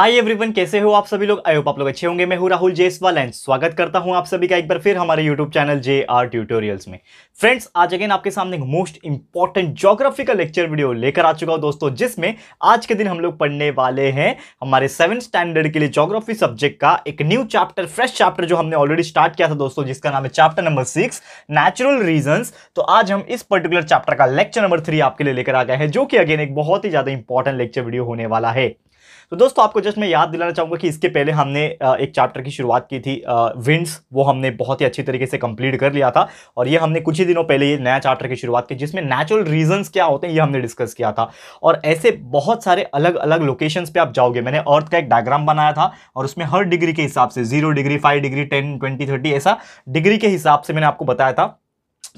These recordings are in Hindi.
हाय एवरीवन कैसे हो आप सभी लोग आई होप आप लोग अच्छे होंगे मैं हूँ राहुल जेसवाल एंड स्वागत करता हूँ आप सभी का एक बार फिर हमारे YouTube channel J R tutorials में फ्रेंड्स आज अगेन आपके सामने एक मोस्ट इंपॉर्टेंट जोग्राफी का लेक्चर वीडियो लेकर आ चुका हूँ दोस्तों जिसमें आज के दिन हम लोग पढ़ने वाले हैं हमारे सेवन स्टैंडर्ड के लिए जोग्राफी सब्जेक्ट का एक न्यू चैप्टर फ्रेश चैप्टर जो हमने ऑलरेडी स्टार्ट किया था दोस्तों जिसका नाम है chapter number six natural region तो आज हम इस पर्टिकुलर चैप्टर का लेक्चर नंबर थ्री आपके लिए लेकर आ गए हैं जो कि अगेन एक बहुत ही ज़्यादा इंपॉर्टेंट लेक्चर वीडियो होने वाला है तो दोस्तों आपको जस्ट मैं याद दिलाना चाहूँगा कि इसके पहले हमने एक चैप्टर की शुरुआत की थी विंड्स वो हमने बहुत ही अच्छी तरीके से कंप्लीट कर लिया था और ये हमने कुछ ही दिनों पहले ये नया चैप्टर की शुरुआत की जिसमें नेचुरल रीजंस क्या होते हैं ये हमने डिस्कस किया था और ऐसे बहुत सारे अलग अलग लोकेशंस पर आप जाओगे मैंने अर्थ का एक डायग्राम बनाया था और उसमें हर डिग्री के हिसाब से zero degree five degree ten twenty thirty ऐसा डिग्री के हिसाब से मैंने आपको बताया था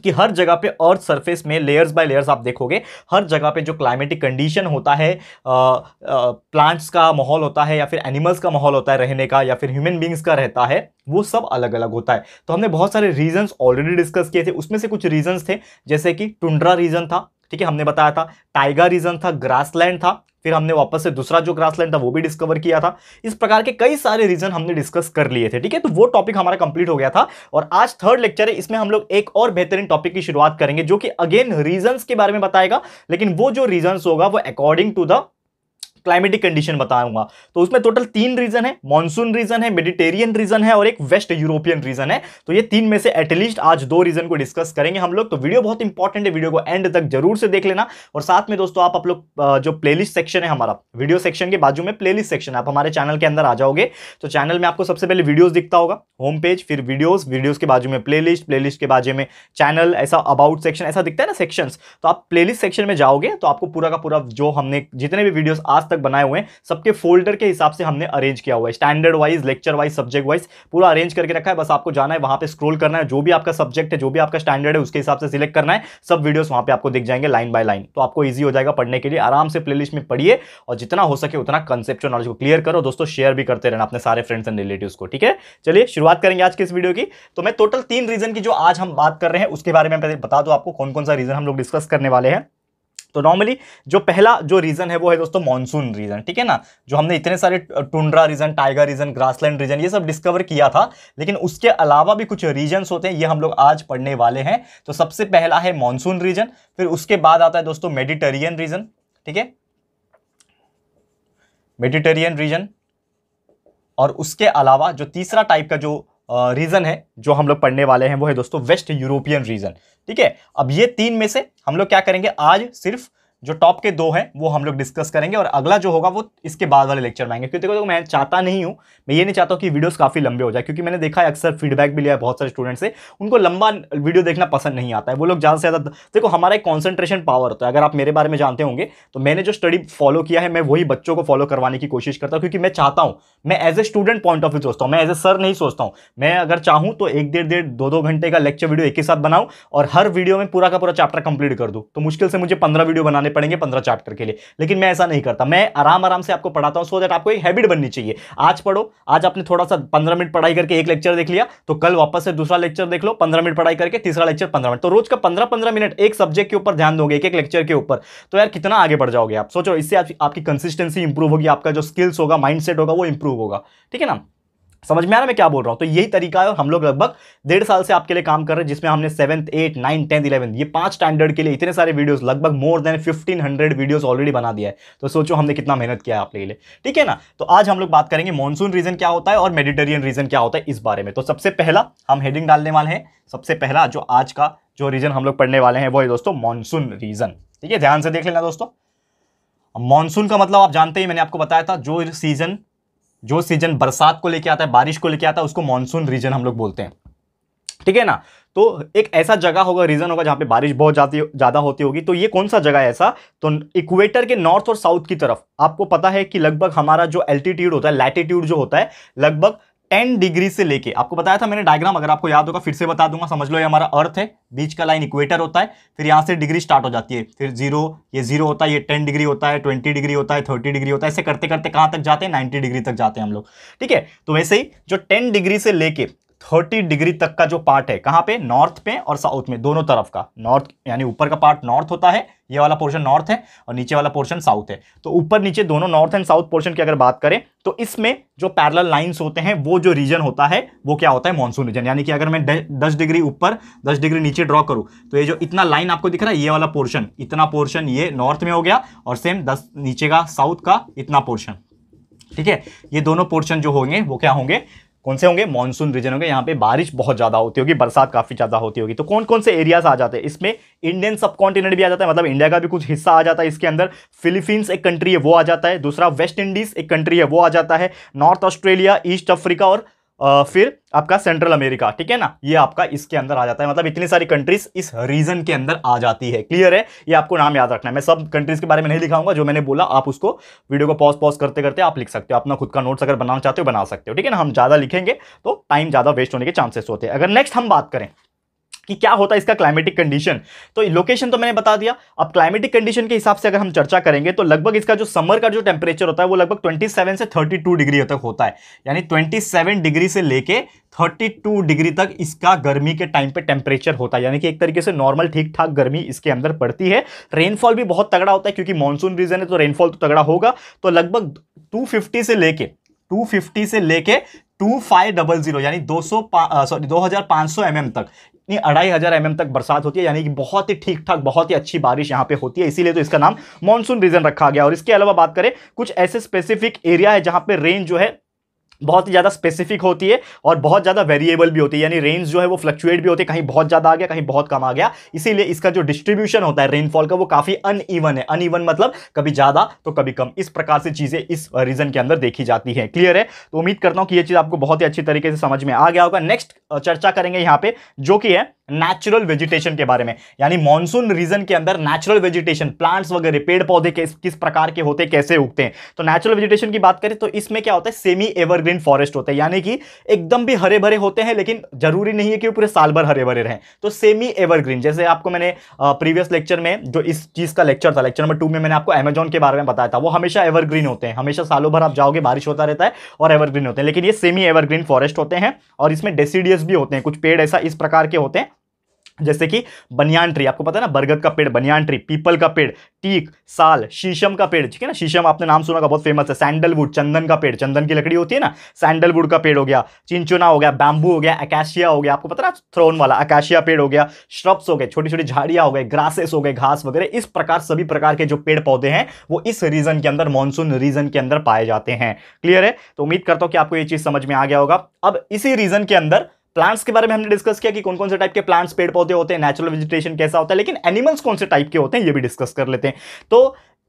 कि हर जगह पे अर्थ सरफेस में लेयर्स बाय लेयर्स आप देखोगे हर जगह पे जो क्लाइमेटिक कंडीशन होता है प्लांट्स का माहौल होता है या फिर एनिमल्स का माहौल होता है रहने का या फिर ह्यूमन बींग्स का रहता है वो सब अलग अलग होता है तो हमने बहुत सारे रीजंस ऑलरेडी डिस्कस किए थे उसमें से कुछ रीजंस थे जैसे कि टुंड्रा रीजन था ठीक है हमने बताया था टाइगर रीजन था ग्रासलैंड था फिर हमने वापस से दूसरा जो ग्रासलैंड था वो भी डिस्कवर किया था इस प्रकार के कई सारे रीजन हमने डिस्कस कर लिए थे ठीक है तो वो टॉपिक हमारा कंप्लीट हो गया था और आज थर्ड लेक्चर है इसमें हम लोग एक और बेहतरीन टॉपिक की शुरुआत करेंगे जो कि अगेन रीजन के बारे में बताएगा लेकिन वो जो रीजन होगा वो according to the climatic condition बताऊंगा तो उसमें टोटल तीन रीजन है मॉनसून रीजन है मेडिटेरियन रीजन है और एक वेस्ट यूरोपियन रीजन है तो ये तीन में से एटलीस्ट आज दो रीजन को डिस्कस करेंगे हम लोग तो वीडियो बहुत इंपॉर्टेंट है वीडियो को एंड तक जरूर से देख लेना और साथ में दोस्तों आप आप लोग जो प्लेलिस्ट सेक्शन है हमारा वीडियो सेक्शन के बाजू में प्लेलिस्ट सेक्शन आप हमारे चैनल के अंदर आ जाओगे तो चैनल में आपको सबसे पहले वीडियोज दिखता होगा होम पेज फिर वीडियोज वीडियोज के बाजू में प्ले प्लेलिस्ट के बाजू में चैनल ऐसा अबाउट सेक्शन ऐसा दिखता है ना सेक्शंस तो आप प्ले सेक्शन में जाओगे तो आपको पूरा का पूरा जो हमने जितने भी वीडियोज आज तक बनाए हुए हैं सबके फोल्डर के हिसाब से हमने अरेंज किया हुआ है standard wise lecture wise subject wise पूरा अरेंज करके रखा है बस आपको जाना है वहां पर स्क्रोल करना है जो भी आपका सब्जेक्ट है जो भी आपका स्टैंडर्ड है उसके हिसाब से सिलेक्ट करना है सब वीडियोस वहां पे आपको दिख जाएंगे लाइन बाय लाइन तो आपको ईजी हो जाएगा पढ़ने के लिए आराम से प्ले में पढ़िए और जितना हो सके उतना कंसेप्ट नॉलेज को क्लियर करो दोस्तों शेयर भी करते रहना अपने सारे फ्रेंड्स एंड रिलेटिव को ठीक है चलिए शुरुआत करेंगे आज के इस वीडियो की तो मैं टोटल तीन रीजन की जो आज हम बात कर रहे हैं उसके बारे में बता दो आपको कौन कौन सा रीजन हम लोग डिस्कस करने वाले हैं तो नॉर्मली जो पहला जो रीज़न है वो है दोस्तों मानसून रीज़न ठीक है ना जो हमने इतने सारे tundra region taiga region grassland region ये सब डिस्कवर किया था लेकिन उसके अलावा भी कुछ रीजन्स होते हैं ये हम लोग आज पढ़ने वाले हैं तो सबसे पहला है मानसून रीजन फिर उसके बाद आता है दोस्तों मेडिटेरियन रीजन ठीक है मेडिटेरियन रीजन और उसके अलावा जो तीसरा टाइप का जो रीज़न है जो हम लोग पढ़ने वाले हैं वो है दोस्तों वेस्ट यूरोपियन रीज़न ठीक है अब ये तीन में से हम लोग क्या करेंगे आज सिर्फ जो टॉप के दो हैं वो हम लोग डिस्कस करेंगे और अगला जो होगा वो इसके बाद वाले लेक्चर में आएंगे क्योंकि देखो तो मैं चाहता नहीं हूँ मैं ये नहीं चाहता कि वीडियोस काफ़ी लंबे हो जाए क्योंकि मैंने देखा है अक्सर फीडबैक भी लिया है बहुत सारे स्टूडेंट से उनको लंबा वीडियो देखना पसंद नहीं आता है वो लोग ज़्यादा से ज़्यादा देखो हमारा एक कॉन्सेंट्रेशन पावर होता है अगर आप मेरे बारे में जानते होंगे तो मैंने जो स्टडी फॉलो किया है मैं वही बच्चों को फॉलो करवाने की कोशिश करता हूँ क्योंकि मैं चाहता हूँ मैं as a student point of view सोचता हूँ मैं एज ए सर नहीं सोचता हूँ मैं अगर चाहूँ तो एक डेढ़ डेढ़ दो दो घंटे का लेक्चर वीडियो एक ही साथ बनाऊँ और हर वीडियो में पूरा का पूरा चैप्टर कंप्लीट कर दूँ तो मुश्किल से मुझे पंद्रह वीडियो बनाने पढ़ेंगे पंद्रह चैप्टर के लिए लेकिन मैं ऐसा नहीं करता मैं आराम आराम से आपको पढ़ाता हूँ सो दैट आपको एक हैबिट बननी चाहिए आज पढ़ो आज आपने थोड़ा सा पंद्रह मिनट पढ़ाई करके एक लेक्चर देख लिया तो कल वापस से दूसरा लेक्चर देख लो पंद्रह मिनट पढ़ाई करके तीसरा लेक्चर पंद्रह मिनट तो रोज का पंद्रह पंद्रह मिनट एक सब्जेक्ट के ऊपर ध्यान दोगे एक एक लेक्चर के ऊपर तो यार कितना आगे बढ़ जाओगे आप सोचो इससे आपकी कंसिस्टेंसी इंप्रूव होगी आपका जो स्किल्स होगा माइंड होगा वो इंप्रूव होगा ठीक है ना समझ में आ रहा मैं क्या बोल रहा हूँ तो यही तरीका है हम लोग लगभग डेढ़ साल से आपके लिए काम कर रहे हैं जिसमें हमने seventh eight nine tenth eleventh ये पांच स्टैंडर्ड के लिए इतने सारे वीडियोस लगभग more than fifteen hundred videos already बना दिया है तो सोचो हमने कितना मेहनत किया है आपके लिए ठीक है ना तो आज हम लोग बात करेंगे मानसून रीजन क्या होता है और मेडिटेरियन रीजन क्या होता है इस बारे में तो सबसे पहला हम हेडिंग डालने वाले हैं सबसे पहला जो आज का जो रीजन हम लोग पढ़ने वाले हैं वो है दोस्तों मानसून रीजन ठीक है ध्यान से देख लेना दोस्तों मानसून का मतलब आप जानते ही मैंने आपको बताया था जो सीजन जो सीजन बरसात को लेके आता है बारिश को लेकर आता है उसको मानसून रीजन हम लोग बोलते हैं ठीक है ना तो एक ऐसा जगह होगा रीजन होगा जहां पे बारिश बहुत जाती ज़्यादा होती होगी तो ये कौन सा जगह है ऐसा तो इक्वेटर के नॉर्थ और साउथ की तरफ आपको पता है कि लगभग हमारा जो एल्टीट्यूड होता है लैटीट्यूड जो होता है लगभग टेन डिग्री से लेके आपको बताया था मैंने डायग्राम अगर आपको याद होगा फिर से बता दूंगा समझ लो ये हमारा अर्थ है बीच का लाइन इक्वेटर होता है फिर यहाँ से डिग्री स्टार्ट हो जाती है फिर जीरो ये जीरो होता है ये टेन डिग्री होता है ट्वेंटी डिग्री होता है थर्टी डिग्री होता है ऐसे करते करते कहाँ तक जाते हैं नाइन्टी डिग्री तक जाते हैं हम लोग ठीक है तो वैसे ही जो टेन डिग्री से लेके थर्टी डिग्री तक का जो पार्ट है कहां पे नॉर्थ पे और साउथ में दोनों तरफ का नॉर्थ यानी ऊपर का पार्ट नॉर्थ होता है ये वाला पोर्शन नॉर्थ है और नीचे वाला पोर्शन साउथ है तो ऊपर नीचे दोनों नॉर्थ एंड साउथ पोर्शन की अगर बात करें तो इसमें जो पैरल लाइन्स होते हैं वो जो रीजन होता है वो क्या होता है मानसून रीजन यानी कि अगर मैं दस डिग्री ऊपर दस डिग्री नीचे ड्रॉ करूँ तो ये जो इतना लाइन आपको दिख रहा है ये वाला पोर्शन इतना पोर्शन ये नॉर्थ में हो गया और सेम दस नीचे का साउथ का इतना पोर्शन ठीक है ये दोनों पोर्शन जो होंगे वो क्या होंगे कौन से होंगे मानसून रीजन होंगे यहाँ पे बारिश बहुत ज़्यादा होती होगी बरसात काफ़ी ज़्यादा होती होगी तो कौन कौन से एरियाज आ जाते हैं इसमें इंडियन सब कॉन्टिनेंट भी आ जाता है मतलब इंडिया का भी कुछ हिस्सा आ जाता है इसके अंदर फिलीपींस एक कंट्री है वो आ जाता है दूसरा वेस्ट इंडीज़ एक कंट्री है वो आ जाता है नॉर्थ ऑस्ट्रेलिया ईस्ट अफ्रीका और फिर आपका सेंट्रल अमेरिका ठीक है ना ये आपका इसके अंदर आ जाता है मतलब इतनी सारी कंट्रीज इस रीजन के अंदर आ जाती है क्लियर है ये आपको नाम याद रखना है मैं सब कंट्रीज के बारे में नहीं लिखाऊंगा जो मैंने बोला आप उसको वीडियो को पॉज पॉज करते करते आप लिख सकते हो अपना खुद का नोट्स अगर बनाना चाहते हो बना सकते हो ठीक है ना हम ज़्यादा लिखेंगे तो टाइम ज़्यादा वेस्ट होने के चांसेस होते हैं अगर नेक्स्ट हम बात करें कि क्या होता है इसका क्लाइमेटिक कंडीशन तो लोकेशन तो मैंने बता दिया अब क्लाइमेटिक कंडीशन के हिसाब से अगर हम चर्चा करेंगे तो लगभग इसका जो समर का जो टेम्परेचर होता है वो लगभग 27 से 32 डिग्री तक होता है यानी 27 डिग्री से लेके 32 डिग्री तक इसका गर्मी के टाइम पे टेम्परेचर होता है यानी कि एक तरीके से नॉर्मल ठीक ठाक गर्मी इसके अंदर पड़ती है रेनफॉल भी बहुत तगड़ा होता है क्योंकि मानसून रीजन है तो रेनफॉल तो तगड़ा होगा तो लगभग टू से लेके 250 से लेके 2500 यानी 200 सॉरी 2500 एमएम तक अढ़ाई हज़ार एम तक बरसात होती है यानी कि बहुत ही ठीक ठाक बहुत ही अच्छी बारिश यहां पे होती है इसीलिए तो इसका नाम मानसून रीजन रखा गया और इसके अलावा बात करें कुछ ऐसे स्पेसिफिक एरिया है जहां पे रेन जो है बहुत ही ज़्यादा स्पेसिफिक होती है और बहुत ज़्यादा वेरिएबल भी होती है यानी रेंज जो है वो फ्लक्चुएट भी होती है कहीं बहुत ज़्यादा आ गया कहीं बहुत कम आ गया इसीलिए इसका जो डिस्ट्रीब्यूशन होता है रेनफॉल का वो काफ़ी अनइवन है ईवन मतलब कभी ज़्यादा तो कभी कम इस प्रकार से चीज़ें इस रीजन के अंदर देखी जाती है क्लियर है तो उम्मीद करता हूँ कि ये चीज़ आपको बहुत ही अच्छी तरीके से समझ में आ गया होगा नेक्स्ट चर्चा करेंगे यहाँ पर जो कि है नेचुरल वेजिटेशन के बारे में यानी मानसून रीजन के अंदर नेचुरल वेजिटेशन प्लांट्स वगैरह पेड़ पौधे किस किस प्रकार के होते कैसे उगते हैं तो नेचुरल वेजिटेशन की बात करें तो इसमें क्या होता है सेमी एवरग्रीन फॉरेस्ट होते हैं यानी कि एकदम भी हरे भरे होते हैं लेकिन जरूरी नहीं है कि वो पूरे साल भर हरे भरे रहें तो सेमी एवरग्रीन जैसे आपको मैंने प्रीवियस लेक्चर में जो इस चीज़ का लेक्चर था लेक्चर नंबर टू में मैंने आपको एमेजोन के बारे में बताया था वो हमेशा एवरग्रीन होते हैं हमेशा सालों भर आप जाओगे बारिश होता रहता है और एवरग्रीन होते हैं लेकिन ये सेमी एवरग्रीन फॉरेस्ट होते हैं और इसमें डेसीडियस भी होते हैं कुछ पेड़ ऐसा इस प्रकार के होते हैं जैसे कि बनियान ट्री आपको पता है ना बरगद का पेड़ बनियान ट्री पीपल का पेड़ टीक साल शीशम का पेड़ ठीक है ना शीशम आपने नाम सुना का बहुत फेमस है सैंडलवुड चंदन का पेड़ चंदन की लकड़ी होती है ना सैंडलवुड का पेड़ हो गया चिंचुना हो गया बैम्बू हो गया अकाशिया हो गया आपको पता ना थ्रोन वाला अकाशिया पेड़ हो गया श्रब्स हो गए छोटी छोटी झाड़ियाँ हो गए ग्रासेस हो गए घास वगैरह इस प्रकार सभी प्रकार के जो पेड़ पौधे हैं वो इस रीजन के अंदर मानसून रीजन के अंदर पाए जाते हैं क्लियर है तो उम्मीद करता हूँ कि आपको ये चीज़ समझ में आ गया होगा अब इसी रीजन के अंदर प्लांट्स के बारे में हमने डिस्कस किया कि कौन कौन से टाइप के प्लांट्स पेड़ पौधे होते हैं नेचुरल वेजिटेशन कैसा होता है लेकिन एनिमल्स कौन से टाइप के होते हैं ये भी डिस्कस कर लेते हैं तो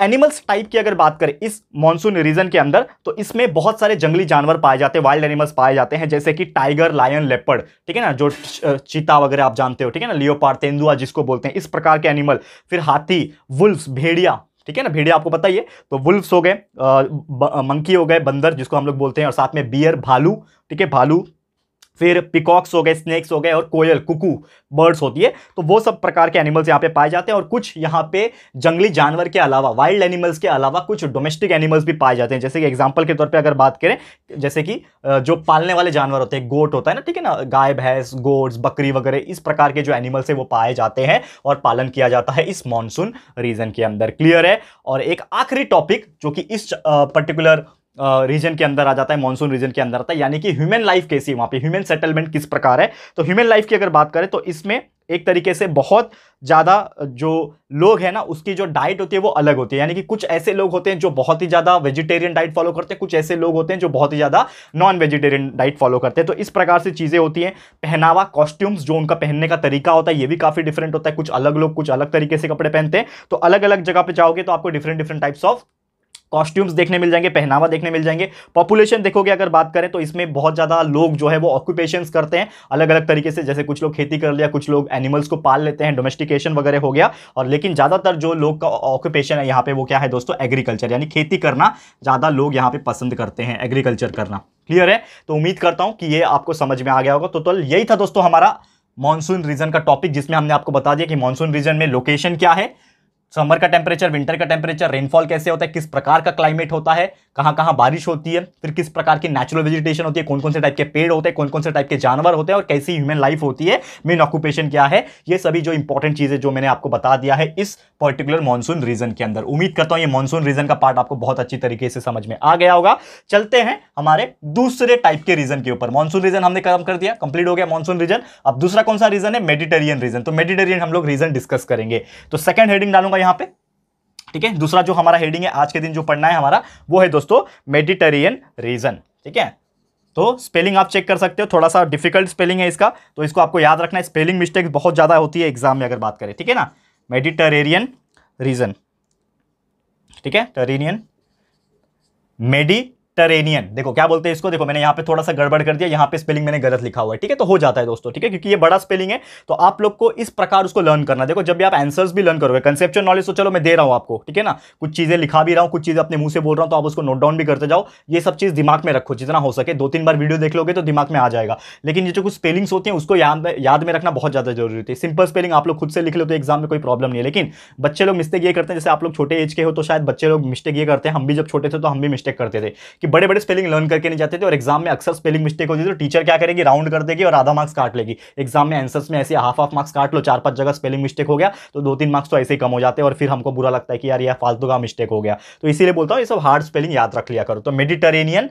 एनिमल्स टाइप की अगर बात करें इस मॉनसून रीजन के अंदर तो इसमें बहुत सारे जंगली जानवर पाए जाते हैं वाइल्ड एनिमल्स पाए जाते हैं जैसे कि टाइगर लायन लेपर्ड ठीक है ना जो चीता वगैरह आप जानते हो ठीक है ना लियोपार तेंदुआ जिसको बोलते हैं इस प्रकार के एनिमल फिर हाथी वुल्फ्स भेड़िया ठीक है ना भेड़िया आपको पता ही है तो वुल्फ्स हो गए मंकी हो गए बंदर जिसको हम लोग बोलते हैं और साथ में बियर भालू ठीक है भालू फिर पिकॉक्स हो गए स्नैक्स हो गए और कोयल कुकू बर्ड्स होती है तो वो सब प्रकार के एनिमल्स यहाँ पे पाए जाते हैं और कुछ यहाँ पे जंगली जानवर के अलावा वाइल्ड एनिमल्स के अलावा कुछ डोमेस्टिक एनिमल्स भी पाए जाते हैं जैसे कि एग्जाम्पल के तौर पर अगर बात करें जैसे कि जो पालने वाले जानवर होते हैं गोट होता है ना ठीक है ना गाय भैंस गोट्स बकरी वगैरह इस प्रकार के जो एनिमल्स है वो पाए जाते हैं और पालन किया जाता है इस मानसून रीजन के अंदर क्लियर है और एक आखिरी टॉपिक जो कि इस पर्टिकुलर रीजन के अंदर आ जाता है मानसून रीजन के अंदर आता है यानी कि ह्यूमन लाइफ कैसी है वहाँ पे ह्यूमन सेटलमेंट किस प्रकार है तो ह्यूमन लाइफ की अगर बात करें तो इसमें एक तरीके से बहुत ज़्यादा जो लोग हैं ना उसकी जो डाइट होती है वो अलग होती है यानी कि कुछ ऐसे लोग होते हैं जो बहुत ही ज़्यादा वेजिटेरियन डाइट फॉलो करते हैं कुछ ऐसे लोग होते हैं जो बहुत ही ज़्यादा नॉन वेजिटेरियन डाइट फॉलो करते हैं तो इस प्रकार से चीज़ें होती हैं पहनावा कॉस्ट्यूम्स जो उनका पहनने का तरीका होता है ये भी काफ़ी डिफरेंट होता है कुछ अलग लोग कुछ अलग तरीके से कपड़े पहनते हैं तो अलग अलग जगह पर जाओगे तो आपको different different types of costumes देखने मिल जाएंगे पहनावा देखने मिल जाएंगे पॉपुलेशन देखोगे अगर बात करें तो इसमें बहुत ज़्यादा लोग जो है वो ऑक्यूपेशन करते हैं अलग अलग तरीके से जैसे कुछ लोग खेती कर लिया कुछ लोग एनिमल्स को पाल लेते हैं डोमेस्टिकेशन वगैरह हो गया और लेकिन ज़्यादातर जो लोग का ऑक्यूपेशन है यहाँ पे वो क्या है दोस्तों एग्रीकल्चर यानी खेती करना ज़्यादा लोग यहाँ पे पसंद करते हैं एग्रीकल्चर करना क्लियर है तो उम्मीद करता हूँ कि ये आपको समझ में आ गया होगा तो, तो यही था दोस्तों हमारा मानसून रीजन का टॉपिक जिसमें हमने आपको बता दिया कि मानसून रीजन में लोकेशन क्या है समर का टेम्परेचर विंटर का टेम्परेचर रेनफॉल कैसे होता है किस प्रकार का क्लाइमेट होता है कहाँ कहाँ बारिश होती है फिर किस प्रकार की नेचुरल वेजिटेशन होती है कौन कौन से टाइप के पेड़ होते हैं कौन कौन से टाइप के जानवर होते हैं और कैसी ह्यूमन लाइफ होती है मेन ऑक्यूपेशन क्या है ये सभी जो इंपॉर्टेंट चीज़ें जो मैंने आपको बता दिया है इस पर्टिकुलर मानसून रीजन के अंदर उम्मीद करता हूँ ये मानसून रीजन का पार्ट आपको बहुत अच्छी तरीके से समझ में आ गया होगा चलते हैं हमारे दूसरे टाइप के रीजन के ऊपर मानसून रीजन हमने कम कर दिया कंप्लीट हो गया मानसून रीजन अब दूसरा कौन सा रीजन है मेडिटेरियन रीजन तो मेडिटेरियन हम लोग रीजन डिस्कस करेंगे तो सेकंड हेडिंग डालूंगा यहाँ पे ठीक है दूसरा जो हमारा हेडिंग है आज के दिन जो पढ़ना है हमारा वो है दोस्तों मेडिटेरियन रीजन ठीक है तो स्पेलिंग आप चेक कर सकते हो थोड़ा सा डिफिकल्ट स्पेलिंग है इसका तो इसको आपको याद रखना है स्पेलिंग मिस्टेक बहुत ज़्यादा होती है एग्जाम में अगर बात करें ठीक है ना मेडिटेरियन रीजन ठीक है टेरेनियन मेडी टेरेनियन देखो क्या बोलते हैं इसको देखो मैंने यहाँ पे थोड़ा सा गड़बड़ कर दिया यहाँ पे स्पेलिंग मैंने गलत लिखा हुआ है ठीक है तो हो जाता है दोस्तों ठीक है क्योंकि ये बड़ा स्पेलिंग है तो आप लोग को इस प्रकार उसको लर्न करना देखो जब भी आप आंसर्स भी लर्न करोगे कंसेप्चुअल नॉलेज तो चलो मैं दे रहा हूँ आपको ठीक है ना कुछ चीज़ें लिखा भी रहा हूँ कुछ चीज़ें अपने मुंह से बोल रहा हूँ तो आप उसको नोट डाउन भी करते जाओ ये सब चीज़ दिमाग में रखो जितना हो सके दो तीन बार वीडियो देख लोगे तो दिमाग में आ जाएगा लेकिन ये जो कुछ स्पेलिंग्स होती हैं उसको याद में रखना बहुत ज़्यादा जरूरी होती है सिंपल स्पेलिंग आप लोग खुद से लिख लो तो एग्जाम में कोई प्रॉब्लम नहीं है लेकिन बच्चे लोग मिस्टेक ये करते हैं जैसे आप लोग छोटे एज के हो तो शायद बच्चे लोग मिस्टेक ये करते हैं हम भी जब छोटे थे तो हम भी मिस्टेक करते थे कि बड़े बड़े स्पेलिंग लर्न करके नहीं जाते थे और एग्जाम में अक्सर स्पेलिंग मिस्टेक होती थी तो टीचर क्या करेगी राउंड कर देगी और आधा मार्क्स काट लेगी एग्जाम में आंसर्स में ऐसे हाफ हाफ मार्क्स काट लो चार पाँच जगह स्पेलिंग मिस्टेक हो गया तो दो तीन मार्क्स तो ऐसे ही कम हो जाते हैं और फिर हमको बुरा लगता है कि यार यार फालतू का मिस्टेक हो गया तो इसीलिए बोलता हूँ ये सब हार्ड स्पेलिंग याद रख लिया करो तो मेडिटेरेनियन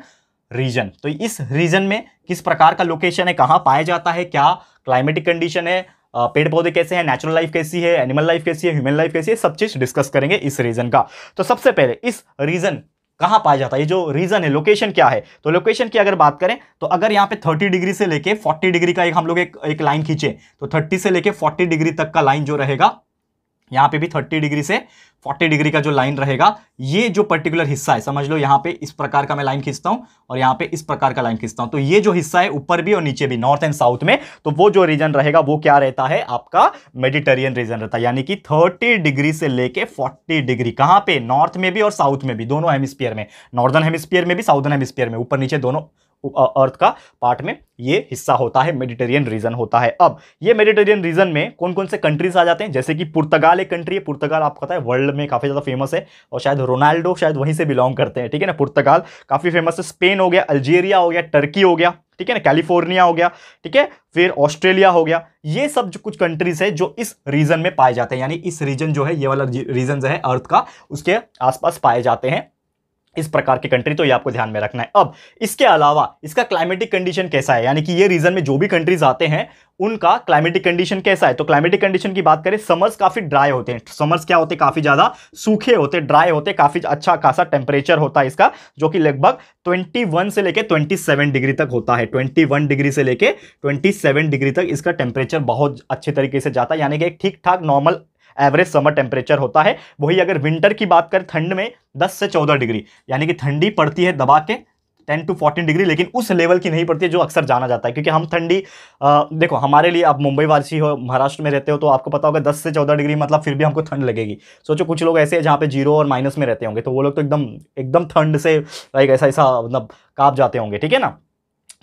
रीजन तो इस रीजन में किस प्रकार का लोकेशन है कहाँ पाया जाता है क्या क्लाइमेटिक कंडीशन है पेड़ पौधे कैसे हैं नेचुरल लाइफ कैसी है एनिमल लाइफ कैसी है ह्यूमन लाइफ कैसी है सब चीज़ डिस्कस करेंगे इस रीजन का तो सबसे पहले इस रीजन कहां पाया जाता है ये जो रीजन है लोकेशन क्या है तो लोकेशन की अगर बात करें तो अगर यहां पे 30 डिग्री से लेके 40 डिग्री का एक हम लोग एक, एक लाइन खींचे तो 30 से लेके 40 डिग्री तक का लाइन जो रहेगा यहाँ पे भी 30 डिग्री से 40 डिग्री का जो लाइन रहेगा ये जो पर्टिकुलर हिस्सा है समझ लो यहाँ पे इस प्रकार का मैं लाइन खींचता हूँ और यहाँ पे इस प्रकार का लाइन खींचता हूँ तो ये जो हिस्सा है ऊपर भी और नीचे भी नॉर्थ एंड साउथ में तो वो जो रीजन रहेगा वो क्या रहता है आपका मेडिटेरियन रीजन रहता है यानी कि थर्टी डिग्री से लेके फोर्टी डिग्री कहाँ पे नॉर्थ में भी और साउथ में भी दोनों हेमिस्पियर में नॉर्दर्न हेमिस्पियर में भी साउथर्न हेमिस्पियर में ऊपर नीचे दोनों अर्थ का पार्ट में ये हिस्सा होता है मेडिटेरियन रीजन होता है अब ये मेडिटेरियन रीजन में कौन कौन से कंट्रीज आ जाते हैं जैसे कि पुर्तगाल एक कंट्री है पुर्तगाल आपको पता है वर्ल्ड में काफ़ी ज़्यादा फेमस है और शायद रोनाल्डो शायद वहीं से बिलोंग करते हैं ठीक है ना पुर्तगाल काफ़ी फेमस है स्पेन हो गया अल्जीरिया हो गया टर्की हो गया ठीक है ना कैलिफोर्निया हो गया ठीक है फिर ऑस्ट्रेलिया हो गया ये सब जो कुछ कंट्रीज है जो इस रीजन में पाए जाते हैं यानी इस रीजन जो है ये वाला रीजन जो है अर्थ का उसके आसपास पाए जाते हैं इस प्रकार के कंट्री तो ये आपको ध्यान में रखना है अब इसके अलावा इसका क्लाइमेटिक कंडीशन कैसा है यानी कि ये रीजन में जो भी कंट्रीज आते हैं उनका क्लाइमेटिक कंडीशन कैसा है तो क्लाइमेटिक कंडीशन की बात करें समर्स काफ़ी ड्राई होते हैं समर्स क्या होते हैं काफ़ी ज़्यादा सूखे होते ड्राई होते काफ़ी अच्छा खासा टेम्परेचर होता है इसका जो कि लगभग ट्वेंटी से लेकर ट्वेंटी डिग्री तक होता है ट्वेंटी डिग्री से लेकर ट्वेंटी डिग्री तक इसका टेम्परेचर बहुत अच्छे तरीके से जाता है यानी कि एक ठीक ठाक नॉर्मल एवरेज समर टेम्परेचर होता है वही अगर विंटर की बात करें ठंड में दस से चौदह डिग्री यानी कि ठंडी पड़ती है दबा के टेन टू फोर्टीन डिग्री लेकिन उस लेवल की नहीं पड़ती है जो अक्सर जाना जाता है क्योंकि हम ठंडी देखो हमारे लिए आप मुंबई वासी हो महाराष्ट्र में रहते हो तो आपको पता होगा दस से चौदह डिग्री मतलब फिर भी हमको ठंड लगेगी सोचो कुछ लोग ऐसे हैं जहाँ पे जीरो और माइनस में रहते होंगे तो वो लोग तो एकदम एकदम ठंड से लाइक ऐसा ऐसा मतलब काँप जाते होंगे ठीक है ना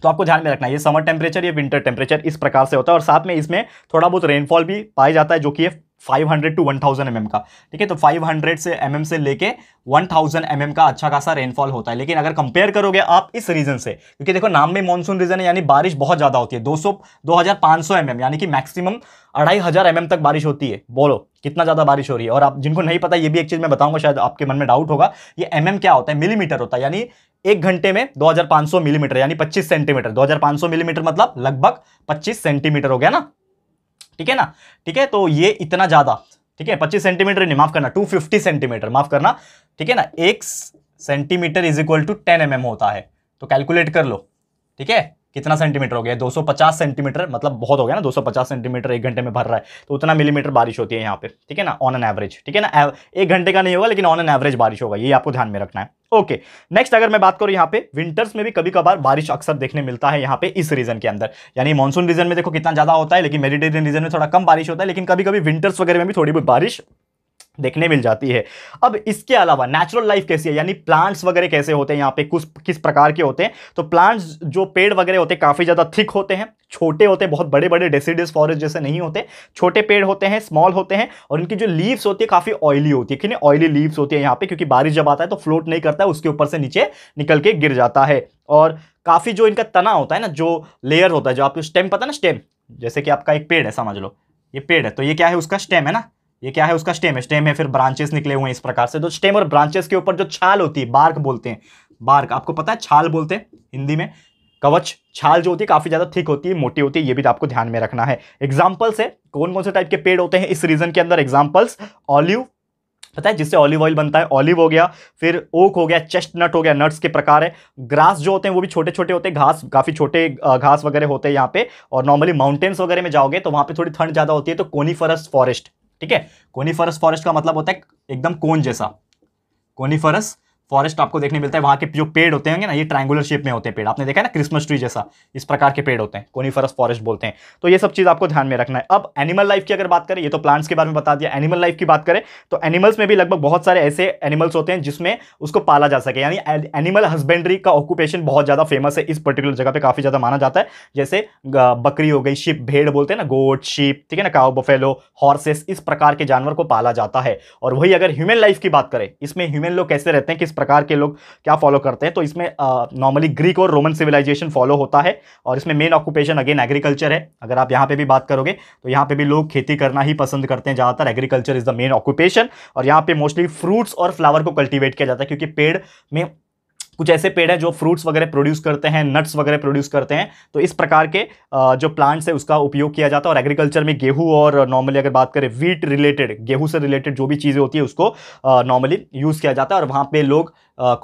तो आपको ध्यान में रखना है ये समर टेम्परेचर या विंटर टेम्परेचर इस प्रकार से होता है और साथ में इसमें थोड़ा बहुत रेनफॉल भी पाया जाता है जो कि 500 टू 1000 थाउजेंड mm का ठीक है तो 500 से एम mm से लेके 1000 थाउजेंड mm का अच्छा खासा रेनफॉल होता है लेकिन अगर कंपेयर करोगे आप इस रीजन से क्योंकि देखो नाम में मानसून रीजन है यानी बारिश बहुत ज़्यादा होती है 200 सौ एम mm, यानी कि मैक्सिमम अढ़ाई हज़ार एम तक बारिश होती है बोलो कितना ज़्यादा बारिश हो रही है और आप जिनको नहीं पता ये भी एक चीज़ मैं बताऊंगा शायद आपके मन में डाउट होगा ये एम mm क्या होता है मिलीमीटर होता है यानी एक घंटे में 2500 मिलीमीटर यानी 25 सेंटीमीटर 2500 मिलीमीटर मतलब लगभग 25 सेंटीमीटर हो गया ना ठीक है ना ठीक है तो ये इतना ज़्यादा ठीक है पच्चीस सेंटीमीटर नहीं माफ करना टू फिफ्टी सेंटीमीटर माफ करना ठीक है ना एक centimetre is equal to ten m होता है तो कैलकुलेट कर लो ठीक है कितना सेंटीमीटर हो गया 250 सेंटीमीटर मतलब बहुत हो गया ना 250 सेंटीमीटर एक घंटे में भर रहा है तो उतना मिलीमीटर बारिश होती है यहाँ पे ठीक है ना ऑन एन एवरेज ठीक है ना एक घंटे का नहीं होगा लेकिन ऑन एन एवरेज बारिश होगा ये आपको ध्यान में रखना है ओके okay. नेक्स्ट अगर मैं बात करूं यहां पे विंटर्स में भी कभी कभार बारिश अक्सर देखने मिलता है यहां पे इस रीजन के अंदर यानी मानसून रीजन में देखो कितना ज्यादा होता है लेकिन मेडिटेरियन रीजन में थोड़ा कम बारिश होता है लेकिन कभी कभी विंटर्स वगैरह में भी थोड़ी बहुत बारिश देखने मिल जाती है अब इसके अलावा नेचुरल लाइफ कैसी है यानी प्लांट्स वगैरह कैसे होते हैं यहाँ पे कुछ किस प्रकार के होते हैं तो प्लांट्स जो पेड़ वगैरह होते हैं काफ़ी ज़्यादा थिक होते हैं छोटे होते हैं बहुत बड़े बड़े डेसीडियस फॉरेस्ट जैसे नहीं होते छोटे पेड़ होते हैं स्मॉल होते हैं और इनकी जो लीव्स होती है काफ़ी ऑयली होती है कि नहीं ऑयली लीव्स होती है यहाँ पे क्योंकि बारिश जब आता है तो फ्लोट नहीं करता है उसके ऊपर से नीचे निकल के गिर जाता है और काफ़ी जो इनका तना होता है ना जो लेयर होता है जो आपको स्टेम पता है ना स्टेम जैसे कि आपका एक पेड़ है समझ लो ये पेड़ है तो ये क्या है उसका स्टेम है ना ये क्या है उसका स्टेम है स्टेम है फिर ब्रांचेस निकले हुए हैं इस प्रकार से तो स्टेम और ब्रांचेस के ऊपर जो छाल होती है बार्क बोलते हैं बार्क आपको पता है छाल बोलते हैं हिंदी में कवच छाल जो होती है काफ़ी ज़्यादा थिक होती है मोटी होती है ये भी तो आपको ध्यान में रखना है एग्जाम्पल्स है कौन कौन से टाइप के पेड़ होते हैं इस रीजन के अंदर एग्जाम्पल्स ऑलिव पता है जिससे ऑलिव ऑयल बनता है ऑलिव हो गया फिर ओक हो गया चेस्ट नट हो गया नट्स के प्रकार है ग्रास जो होते हैं वो भी छोटे छोटे होते हैं घास काफ़ी छोटे घास वगैरह होते हैं यहाँ पे और नॉर्मली माउंटेन्स वगैरह में जाओगे तो वहाँ पे थोड़ी ठंड ज़्यादा होती है तो कोनीफरस फॉरेस्ट ठीक है कोनीफरस फॉरेस्ट का मतलब होता है एकदम कोन जैसा कोनीफरस फॉरेस्ट आपको देखने मिलता है वहाँ के जो पेड़ होते हैं ना ये ट्रायंगुलर शेप में होते हैं पेड़ आपने देखा है ना क्रिसमस ट्री जैसा इस प्रकार के पेड़ होते हैं कोनीफरस फॉरेस्ट बोलते हैं तो ये सब चीज़ आपको ध्यान में रखना है अब एनिमल लाइफ की अगर बात करें ये तो प्लांट्स के बारे में बता दिया एनिमल लाइफ की बात करें तो एनिमल्स में भी लगभग बहुत सारे ऐसे एनिमल्स होते हैं जिसमें उसको पाला जा सके यानी एनिमल हस्बेंड्री का ऑक्यूपेशन बहुत ज़्यादा फेमस है इस पर्टिकुलर जगह पर काफ़ी ज़्यादा माना जाता है जैसे बकरी हो गई शिप भेड़ बोलते हैं ना गोट शिप ठीक है ना काओ बफेलो हॉर्सेस इस प्रकार के जानवर को पाला जाता है और वही अगर ह्यूमन लाइफ की बात करें इसमें ह्यूमन लोग कैसे रहते हैं किस प्रकार के लोग क्या फॉलो करते हैं तो इसमें नॉर्मली ग्रीक और रोमन सिविलाइजेशन फॉलो होता है और इसमें मेन ऑक्यूपेशन अगेन एग्रीकल्चर है अगर आप यहाँ पे भी बात करोगे तो यहाँ पे भी लोग खेती करना ही पसंद करते हैं ज़्यादातर agriculture is the main occupation और यहाँ पे मोस्टली फ्रूट्स और फ्लावर को कल्टिवेट किया जाता है क्योंकि पेड़ में कुछ ऐसे पेड़ हैं जो फ्रूट्स वगैरह प्रोड्यूस करते हैं नट्स वगैरह प्रोड्यूस करते हैं तो इस प्रकार के जो प्लांट्स है उसका उपयोग किया जाता है और एग्रीकल्चर में गेहूँ और नॉर्मली अगर बात करें वीट रिलेटेड गेहूँ से रिलेटेड जो भी चीज़ें होती है उसको नॉर्मली यूज़ किया जाता है और वहाँ पर लोग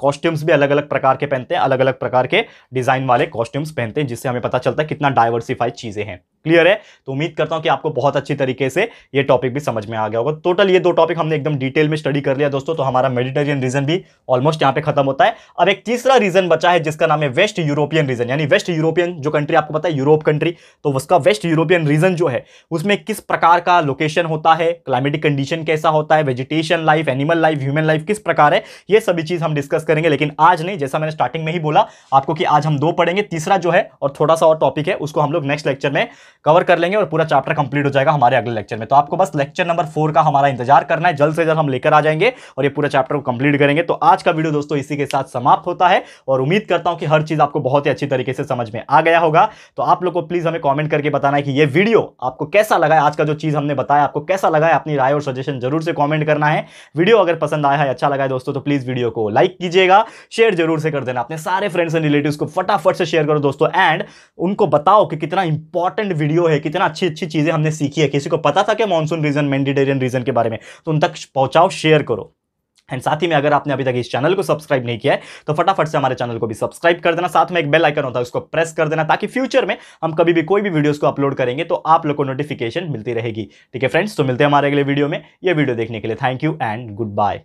कॉस्ट्यूम्स भी अलग अलग प्रकार के पहनते हैं अलग अलग प्रकार के डिज़ाइन वाले कॉस्ट्यूम्स पहनते हैं जिससे हमें पता चलता है कितना डाइवर्सिफाइड चीज़ें हैं क्लियर है तो उम्मीद करता हूं कि आपको बहुत अच्छी तरीके से ये टॉपिक भी समझ में आ गया होगा टोटल ये दो टॉपिक हमने एकदम डिटेल में स्टडी कर लिया दोस्तों तो हमारा मेडिटेरियन रीजन भी ऑलमोस्ट यहाँ पे खत्म होता है अब एक तीसरा रीजन बचा है जिसका नाम है वेस्ट यूरोपियन रीजन यानी वेस्ट यूरोपियन जो कंट्री आपको पता है यूरोप कंट्री तो उसका वेस्ट यूरोपियन रीजन जो है उसमें किस प्रकार का लोकेशन होता है क्लाइमेटिक कंडीशन कैसा होता है vegetation life animal life human life किस प्रकार है ये सभी चीज़ हम डिस्कस करेंगे लेकिन आज नहीं जैसा मैंने स्टार्टिंग में ही बोला आपको कि आज हम दो पढ़ेंगे तीसरा जो है और थोड़ा सा और टॉपिक है उसको हम लोग नेक्स्ट लेक्चर में कवर कर लेंगे और पूरा चैप्टर कंप्लीट हो जाएगा हमारे अगले लेक्चर में तो आपको बस लेक्चर नंबर फोर का हमारा इंतजार करना है जल्द से जल्द हम लेकर आ जाएंगे और ये पूरा चैप्टर को कंप्लीट करेंगे तो आज का वीडियो दोस्तों इसी के साथ समाप्त होता है और उम्मीद करता हूँ कि हर चीज़ आपको बहुत ही अच्छी तरीके से समझ में आ गया होगा तो आप लोग को प्लीज़ हमें कॉमेंट करके बताना है कि ये वीडियो आपको कैसा लगा है आज का जो चीज़ हमने बताया आपको कैसा लगा है अपनी राय और सजेशन जरूर से कॉमेंट करना है वीडियो अगर पसंद आया है अच्छा लगा है दोस्तों तो प्लीज़ वीडियो को लाइक कीजिएगा शेयर जरूर से कर देना अपने सारे फ्रेंड्स एंड रिलेटिव को फटाफट से शेयर करो दोस्तों एंड उनको बताओ कि कितना इंपॉर्टेंट वीडियो है कितना अच्छी अच्छी चीज़ें हमने सीखी है किसी को पता था कि मानसून रीजन मेडिटेरियन रीजन के बारे में तो उन तक पहुंचाओ शेयर करो एंड साथ ही में अगर आपने अभी तक इस चैनल को सब्सक्राइब नहीं किया है तो फटाफट से हमारे चैनल को भी सब्सक्राइब कर देना साथ में एक बेल आइकन होता है उसको प्रेस कर देना ताकि फ्यूचर में हम कभी भी कोई भी वीडियोस को अपलोड करेंगे तो आप लोग को नोटिफिकेशन मिलती रहेगी ठीक है फ्रेंड्स तो मिलते हैं हमारे अगले वीडियो में ये वीडियो देखने के लिए thank you and good bye